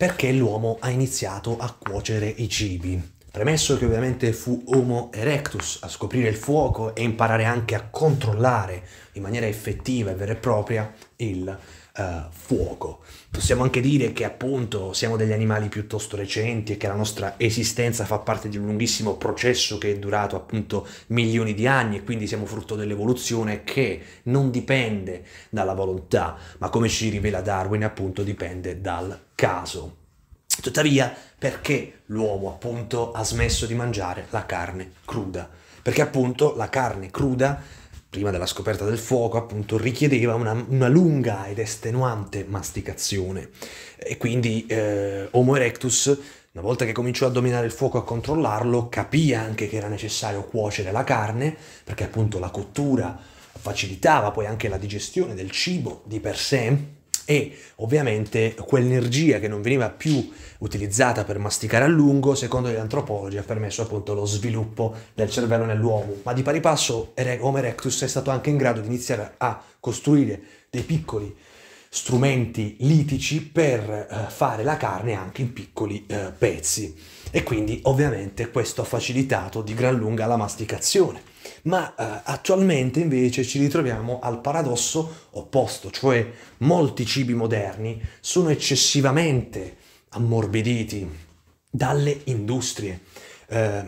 perché l'uomo ha iniziato a cuocere i cibi. Premesso che ovviamente fu Homo erectus a scoprire il fuoco e imparare anche a controllare in maniera effettiva e vera e propria il uh, fuoco. Possiamo anche dire che appunto siamo degli animali piuttosto recenti e che la nostra esistenza fa parte di un lunghissimo processo che è durato appunto milioni di anni e quindi siamo frutto dell'evoluzione che non dipende dalla volontà, ma come ci rivela Darwin appunto dipende dal caso. Tuttavia, perché l'uomo appunto ha smesso di mangiare la carne cruda? Perché appunto la carne cruda, prima della scoperta del fuoco, appunto richiedeva una, una lunga ed estenuante masticazione. E quindi eh, Homo erectus una volta che cominciò a dominare il fuoco e a controllarlo, capì anche che era necessario cuocere la carne, perché appunto la cottura facilitava poi anche la digestione del cibo di per sé, e ovviamente quell'energia che non veniva più utilizzata per masticare a lungo, secondo gli antropologi, ha permesso appunto lo sviluppo del cervello nell'uomo. Ma di pari passo Homo erectus è stato anche in grado di iniziare a costruire dei piccoli strumenti litici per eh, fare la carne anche in piccoli eh, pezzi e quindi ovviamente questo ha facilitato di gran lunga la masticazione. Ma eh, attualmente invece ci ritroviamo al paradosso opposto, cioè molti cibi moderni sono eccessivamente ammorbiditi dalle industrie eh,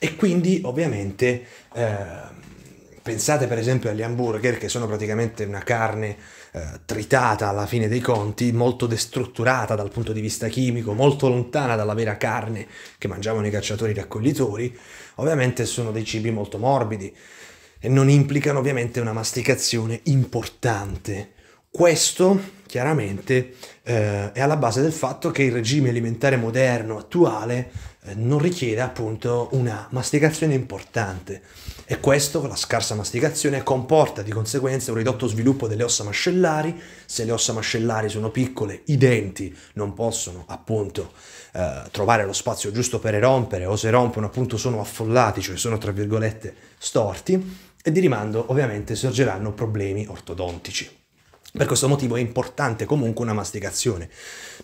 e quindi ovviamente eh, Pensate per esempio agli hamburger che sono praticamente una carne eh, tritata alla fine dei conti, molto destrutturata dal punto di vista chimico, molto lontana dalla vera carne che mangiavano i cacciatori raccoglitori. Ovviamente sono dei cibi molto morbidi e non implicano ovviamente una masticazione importante questo chiaramente eh, è alla base del fatto che il regime alimentare moderno attuale eh, non richiede appunto una masticazione importante e questo, la scarsa masticazione, comporta di conseguenza un ridotto sviluppo delle ossa mascellari, se le ossa mascellari sono piccole i denti non possono appunto eh, trovare lo spazio giusto per erompere o se rompono appunto sono affollati, cioè sono tra virgolette storti e di rimando ovviamente sorgeranno problemi ortodontici. Per questo motivo è importante comunque una masticazione.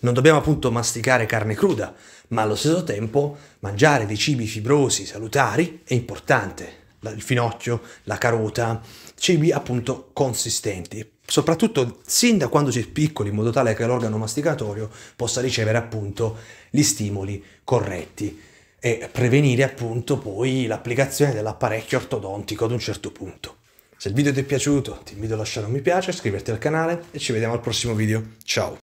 Non dobbiamo appunto masticare carne cruda, ma allo stesso tempo mangiare dei cibi fibrosi, salutari, è importante. Il finocchio, la carota, cibi appunto consistenti, soprattutto sin da quando si è piccoli, in modo tale che l'organo masticatorio possa ricevere appunto gli stimoli corretti e prevenire appunto poi l'applicazione dell'apparecchio ortodontico ad un certo punto. Se il video ti è piaciuto ti invito a lasciare un mi piace, iscriverti al canale e ci vediamo al prossimo video. Ciao!